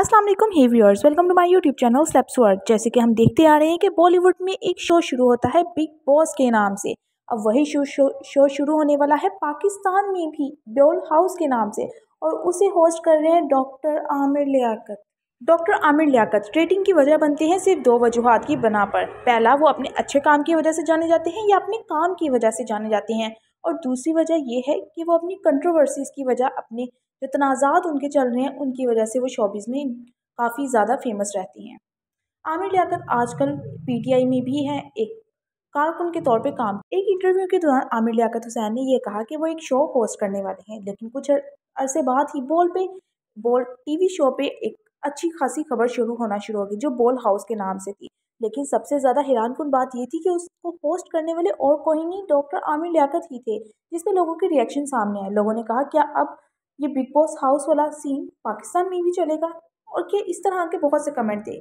अस्सलाम वालेकुम hey viewers welcome to my YouTube channel स्लेप्स जैसे कि हम देखते आ रहे हैं कि बॉलीवुड में एक शो शुरू होता है बिग बॉस के नाम से अब वही शो शो, शो शुरू होने वाला है पाकिस्तान में भी ब्योल हाउस के नाम से और उसे होस्ट कर रहे हैं doctor Aamir Liaquat doctor Aamir Liaquat rating की वजह बनते हैं सिर्फ दो वजूहत की बना पर पहला वो अपने अच्छे काम की वजह से जाने जाते हैं या अपने काम की वजह से जाने जाते हैं और दूसरी वजह यह है कि वो अपनी कंट्रोवर्सीज़ की वजह अपने जो तनाज़ात उनके चल रहे हैं उनकी वजह से वो शॉबीज में काफ़ी ज़्यादा फेमस रहती हैं आमिर लियाकत आजकल पीटीआई में भी हैं एक कारकुन के तौर पे काम एक इंटरव्यू के दौरान आमिर लियाकत हुसैन ने यह कहा कि वो एक शो होस्ट करने वाले हैं लेकिन कुछ अरसे बाद ही बोल पे बोल टीवी शो पे एक अच्छी खासी खबर शुरू होना शुरू होगी जो बोल हाउस के नाम से थी लेकिन सबसे ज़्यादा हैरानकुन बात ये थी कि उसको पोस्ट करने वाले और कोई नहीं डॉक्टर आमिर लियाकत ही थे जिसमें लोगों के रिएक्शन सामने आए लोगों ने कहा क्या अब ये बिग बॉस हाउस वाला सीन पाकिस्तान में भी चलेगा और क्या इस तरह के बहुत से कमेंट थे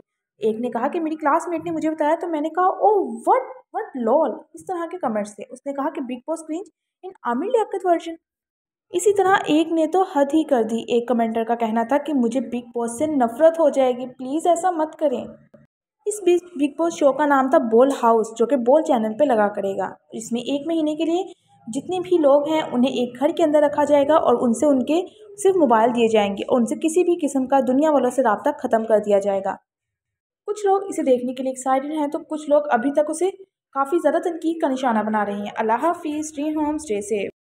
एक ने कहा कि मेरी क्लासमेट ने मुझे बताया तो मैंने कहा ओ वट वट लॉल इस तरह के कमेंट्स थे उसने कहा कि Bigg Boss cringe in Aamir Liaquat version इसी तरह एक ने तो हद ही कर दी एक कमेंटर का कहना था कि मुझे बिग बॉस से नफरत हो जाएगी प्लीज़ ऐसा मत करें इस बीच बिग बॉस शो का नाम था बोल हाउस जो कि बोल चैनल पर लगा करेगा इसमें एक महीने के लिए जितने भी लोग हैं उन्हें एक घर के अंदर रखा जाएगा और उनसे उनके सिर्फ मोबाइल दिए जाएंगे और उनसे किसी भी किस्म का दुनिया वालों से रबता ख़त्म कर दिया जाएगा कुछ लोग इसे देखने के लिए एक्साइटेड हैं तो कुछ लोग अभी तक उसे काफ़ी ज़्यादा तनकीद का निशाना बना रहे हैं अल्लाह हाफिज़ स्टे होम स्टे सेफ